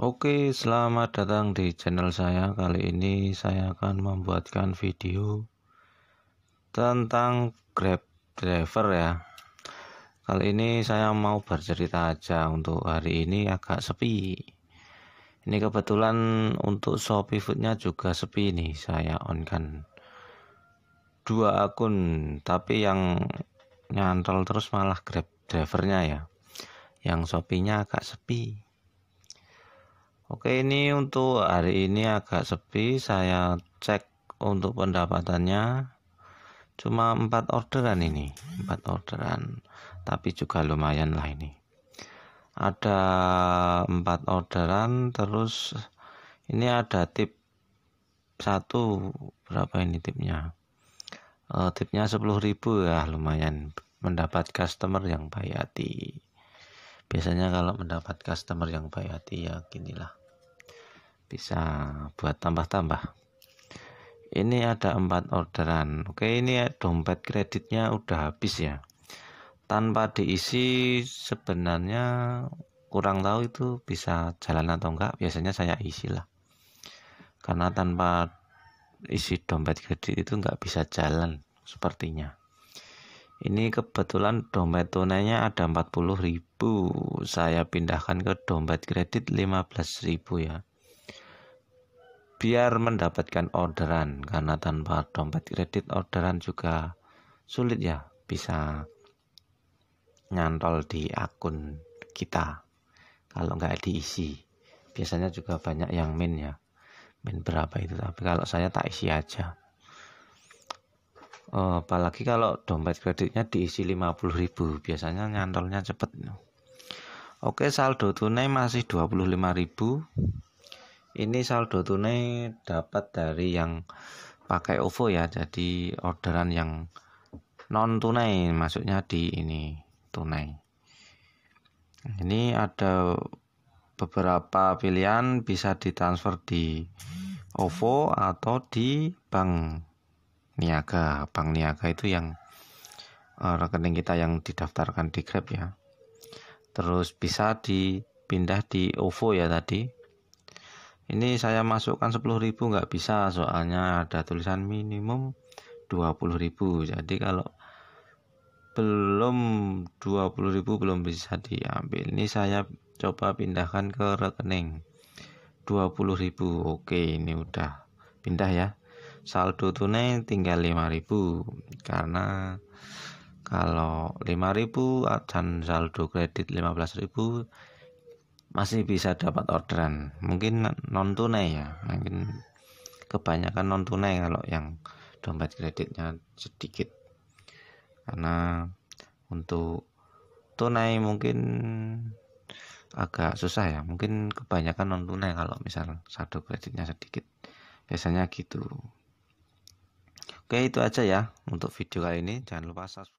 Oke, selamat datang di channel saya. Kali ini saya akan membuatkan video tentang Grab Driver ya. Kali ini saya mau bercerita aja untuk hari ini agak sepi. Ini kebetulan untuk Shopee Foodnya juga sepi nih saya on kan dua akun tapi yang nyantol terus malah Grab drivernya ya yang Shopee-nya agak sepi Oke, ini untuk hari ini agak sepi. Saya cek untuk pendapatannya cuma empat orderan ini, empat orderan. Tapi juga lumayan lah ini. Ada empat orderan terus ini ada tip satu berapa ini tipnya? E, tipnya 10.000 ya, lumayan mendapat customer yang baik hati. Biasanya kalau mendapat customer yang baik hati ya ginilah bisa buat tambah-tambah ini ada empat orderan oke ini dompet kreditnya udah habis ya tanpa diisi sebenarnya kurang tahu itu bisa jalan atau enggak biasanya saya isi lah karena tanpa isi dompet kredit itu enggak bisa jalan sepertinya ini kebetulan dompet tunainya ada 40.000 saya pindahkan ke dompet kredit 15.000 ya biar mendapatkan orderan karena tanpa dompet kredit orderan juga sulit ya bisa nyantol di akun kita kalau nggak diisi biasanya juga banyak yang min ya min berapa itu tapi kalau saya tak isi aja oh, apalagi kalau dompet kreditnya diisi 50.000 biasanya nyantolnya cepet oke saldo tunai masih 25.000 ini saldo tunai dapat dari yang pakai OVO ya jadi orderan yang non tunai maksudnya di ini tunai ini ada beberapa pilihan bisa ditransfer di OVO atau di bank niaga bank niaga itu yang eh, rekening kita yang didaftarkan di Grab ya terus bisa dipindah di OVO ya tadi ini saya masukkan 10.000 nggak bisa soalnya ada tulisan minimum 20.000 jadi kalau belum 20.000 belum bisa diambil ini saya coba pindahkan ke rekening 20.000 oke ini udah pindah ya saldo tunai tinggal 5000 karena kalau 5000 dan saldo kredit 15000 masih bisa dapat orderan mungkin non tunai ya mungkin kebanyakan non tunai kalau yang dompet kreditnya sedikit karena untuk tunai mungkin agak susah ya mungkin kebanyakan non tunai kalau misal saldo kreditnya sedikit biasanya gitu oke itu aja ya untuk video kali ini jangan lupa subscribe